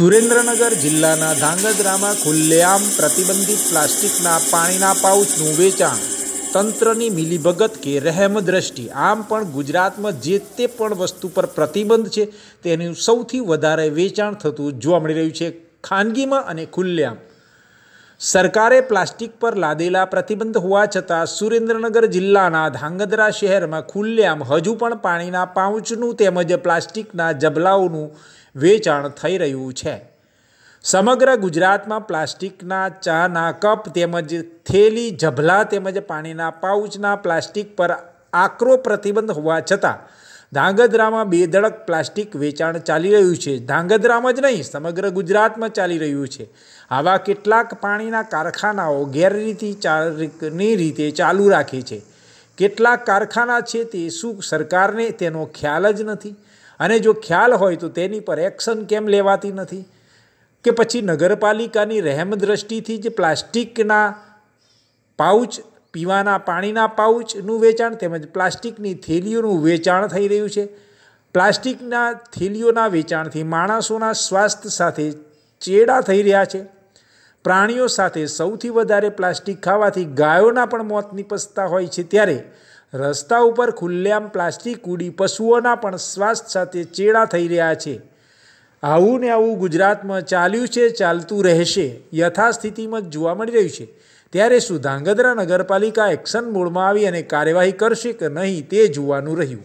સુરેન્દ્રનગર જિલ્લાના ધાંગધ્રામાં ખુલ્લેઆમ પ્રતિબંધિત પ્લાસ્ટિકના પાણીના પાઉચનું વેચાણ તંત્રની મિલીભગત કે રહેમ દ્રષ્ટિ આમ પણ ગુજરાતમાં જે તે પણ વસ્તુ પર પ્રતિબંધ છે તેનું સૌથી વધારે વેચાણ થતું જોવા મળી રહ્યું છે ખાનગીમાં અને ખુલ્લેઆમ સરકારે પ્લાસ્ટિક પર લાદેલા પ્રતિબંધ હોવા છતાં સુરેન્દ્રનગર જિલ્લાના ધાંગધ્રા શહેરમાં ખુલ્લેઆમ હજુ પણ પાણીના પાઉચનું તેમજ પ્લાસ્ટિકના જબલાઓનું વેચાણ થઈ રહ્યું છે સમગ્ર ગુજરાતમાં પ્લાસ્ટિકના ચાના કપ તેમજ થેલી જભલા તેમજ પાણીના પાઉચના પ્લાસ્ટિક પર આકરો પ્રતિબંધ હોવા છતાં ધાંગધ્રામાં બેધડક પ્લાસ્ટિક વેચાણ ચાલી રહ્યું છે ધાંગધ્રામાં જ નહીં સમગ્ર ગુજરાતમાં ચાલી રહ્યું છે આવા કેટલાક પાણીના કારખાનાઓ ગેરરીતિ ચાલની રીતે ચાલુ રાખે છે કેટલાક કારખાના છે તે શું સરકારને તેનો ખ્યાલ જ નથી અને જો ખ્યાલ હોય તો તેની પર એક્શન કેમ લેવાતી નથી કે પછી નગરપાલિકાની રહેમ દ્રષ્ટિથી જ પ્લાસ્ટિકના પાઉચ પીવાના પાણીના પાઉચનું વેચાણ તેમજ પ્લાસ્ટિકની થેલીઓનું વેચાણ થઈ રહ્યું છે પ્લાસ્ટિકના થેલીઓના વેચાણથી માણસોના સ્વાસ્થ્ય સાથે ચેડા થઈ રહ્યા છે પ્રાણીઓ સાથે સૌથી વધારે પ્લાસ્ટિક ખાવાથી ગાયોના પણ મોત નિપજતા હોય છે ત્યારે રસ્તા ઉપર ખુલ્લેઆમ પ્લાસ્ટિક ઉડી પશુઓના પણ સ્વાસ્થ્ય સાથે ચેડા થઈ રહ્યા છે આવું ને આવું ગુજરાતમાં ચાલ્યું છે ચાલતું રહેશે યથાસ્થિતિમાં જ જોવા મળી રહ્યું છે ત્યારે શું ધાંગધ્રા નગરપાલિકા એક્શન મોડમાં આવી અને કાર્યવાહી કરશે કે નહીં તે જોવાનું રહ્યું